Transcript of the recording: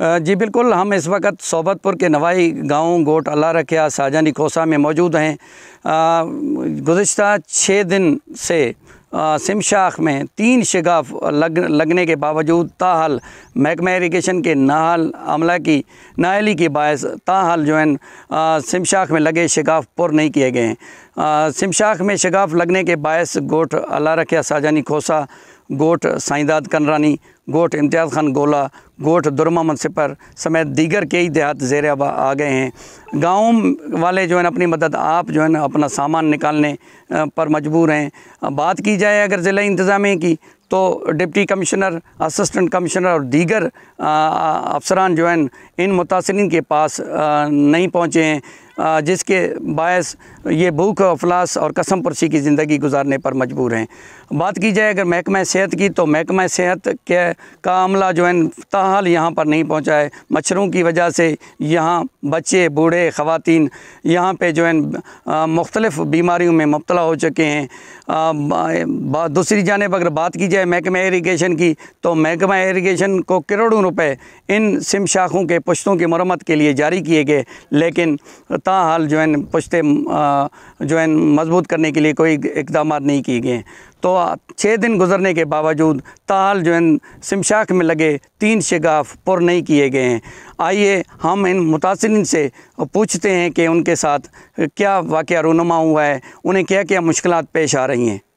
जी बिल्कुल हम इस वक्त सोबतपुर के नवाई गांव गोट अल्लाह रखिया साजानी कोसा में मौजूद हैं गुज्त छः दिन से सिमशाख में तीन शिगाफ लग लगने के बावजूद ताहल महकमा इरीगेशन के नाहल अमला की नाहली के बायस ताहल जो है सिमशाख में लगे शिगाफ पुर नहीं किए गए हैं सिमशाख में शिगाफ लगने के बायस गोट अला रखिया साजानी खोसा गोट साईदाद कनरानी गोट इम्तियाज़ खान गोला गोट दुरमा मनसिपर समेत दीगर कई देहात जेर आबा आ गए हैं गाँव वाले जो है अपनी मदद आप जो है ना अपना सामान निकालने पर मजबूर हैं बात की जाए अगर ज़िला इंतज़ामिया की तो डिप्टी कमिश्नर असिस्टेंट कमिश्नर और दीगर अफसरान जो हैं इन मुतासरी के पास नहीं पहुँचे हैं जिसके बायस ये भूख अफलास और कसम पुरसी की ज़िंदगी गुजारने पर मजबूर हैं बात की जाए अगर महकमा सेहत की तो महकमा सेहत के का अमला जो है ताहाल यहाँ पर नहीं पहुँचा है मच्छरों की वजह से यहाँ बच्चे बूढ़े ख़वान यहाँ पर जो है मुख्तलिफ़ बीमारियों में मुबतला हो चुके हैं दूसरी जानब अगर बात की जाए महकमा इरीगेशन की तो महकमा इरीगेशन को करोड़ों रुपये इन सिम शाखों के पुश्तों की मरम्मत के लिए जारी किए गए लेकिन ता हाल जो है पुश्ते जो है मजबूत करने के लिए कोई इकदाम नहीं किए गए तो छः दिन गुजरने के बावजूद ताल जो है शमशाख में लगे तीन शिगाफ पुर नहीं किए गए हैं आइए हम इन मुतासरन से पूछते हैं कि उनके साथ क्या वाक़ रूनुमा हुआ है उन्हें क्या क्या मुश्किल पेश आ रही हैं